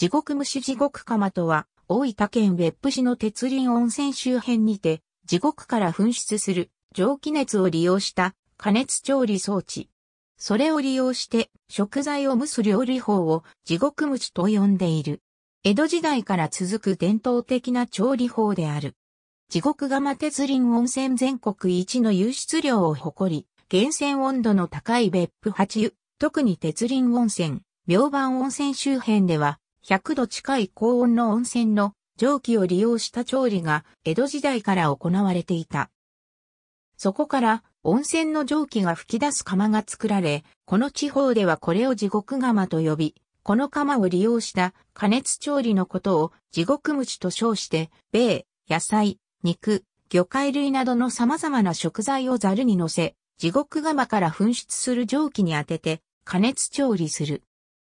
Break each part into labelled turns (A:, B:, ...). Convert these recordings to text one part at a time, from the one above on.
A: 地獄虫地獄釜とは、大分県別府市の鉄林温泉周辺にて、地獄から噴出する蒸気熱を利用した加熱調理装置。それを利用して食材を蒸す料理法を地獄虫と呼んでいる。江戸時代から続く伝統的な調理法である。地獄釜鉄林温泉全国一の湧出量を誇り、源泉温度の高い別府八湯、特に鉄林温泉、明晩温泉周辺では、100度近い高温の温泉の蒸気を利用した調理が江戸時代から行われていた。そこから温泉の蒸気が噴き出す釜が作られ、この地方ではこれを地獄釜と呼び、この釜を利用した加熱調理のことを地獄蒸しと称して、米、野菜、肉、魚介類などの様々な食材をザルに乗せ、地獄釜から噴出する蒸気に当てて加熱調理する。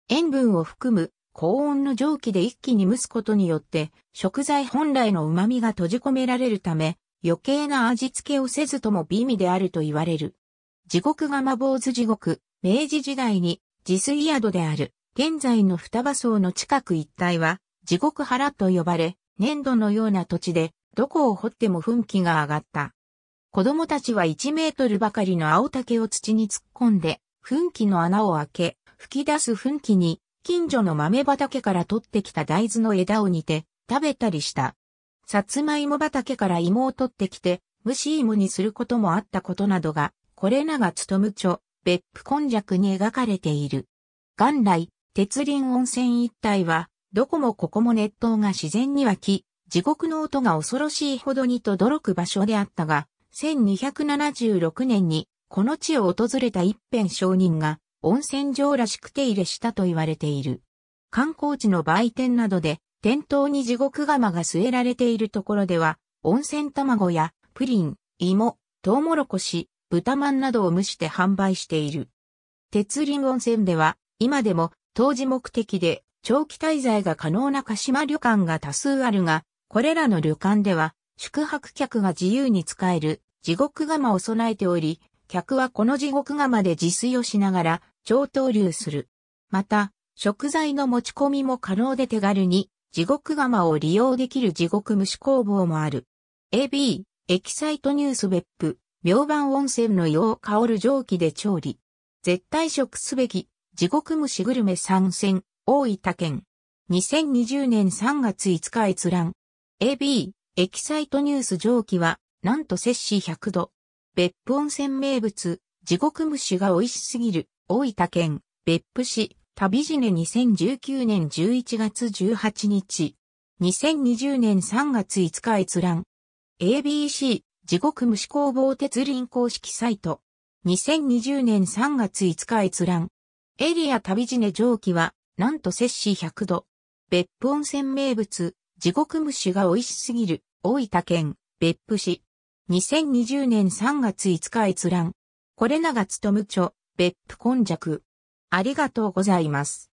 A: 塩分を含む高温の蒸気で一気に蒸すことによって、食材本来の旨味が閉じ込められるため、余計な味付けをせずとも美味であると言われる。地獄が魔坊主地獄、明治時代に自炊宿である、現在の双葉荘の近く一帯は、地獄原と呼ばれ、粘土のような土地で、どこを掘っても噴気が上がった。子供たちは1メートルばかりの青竹を土に突っ込んで、噴気の穴を開け、噴き出す噴気に近所の豆畑から取ってきた大豆の枝を煮て食べたりした。さつまいも畑から芋を取ってきて蒸し芋にすることもあったことなどが、これらが務む著、別府根弱に描かれている。元来、鉄林温泉一帯は、どこもここも熱湯が自然に湧き、地獄の音が恐ろしいほどにとどろく場所であったが、1276年にこの地を訪れた一辺商人が温泉場らしく手入れしたと言われている。観光地の売店などで、店頭に地獄釜が据えられているところでは、温泉卵やプリン、芋、トウモロコシ、豚まんなどを蒸して販売している。鉄林温泉では、今でも当時目的で長期滞在が可能な鹿島旅館が多数あるが、これらの旅館では宿泊客が自由に使える地獄釜を備えており、客はこの地獄釜で自炊をしながら超投流する。また、食材の持ち込みも可能で手軽に、地獄釜を利用できる地獄蒸し工房もある。AB、エキサイトニュース別府、明晩温泉のよう香る蒸気で調理。絶対食すべき、地獄蒸しグルメ参戦、大分県。2020年3月5日閲覧。AB、エキサイトニュース蒸気は、なんと摂氏100度。別府温泉名物、地獄蒸しが美味しすぎる。大分県別府市旅路ネ2019年11月18日。2020年3月5日閲覧。ABC 地獄虫工房鉄輪公式サイト。2020年3月5日閲覧。エリア旅路ネ蒸気は、なんと摂氏100度。別府温泉名物、地獄蒸しが美味しすぎる、大分県、別府市。2020年3月5日閲覧。これ長つとむちょ、別府根弱。ありがとうございます。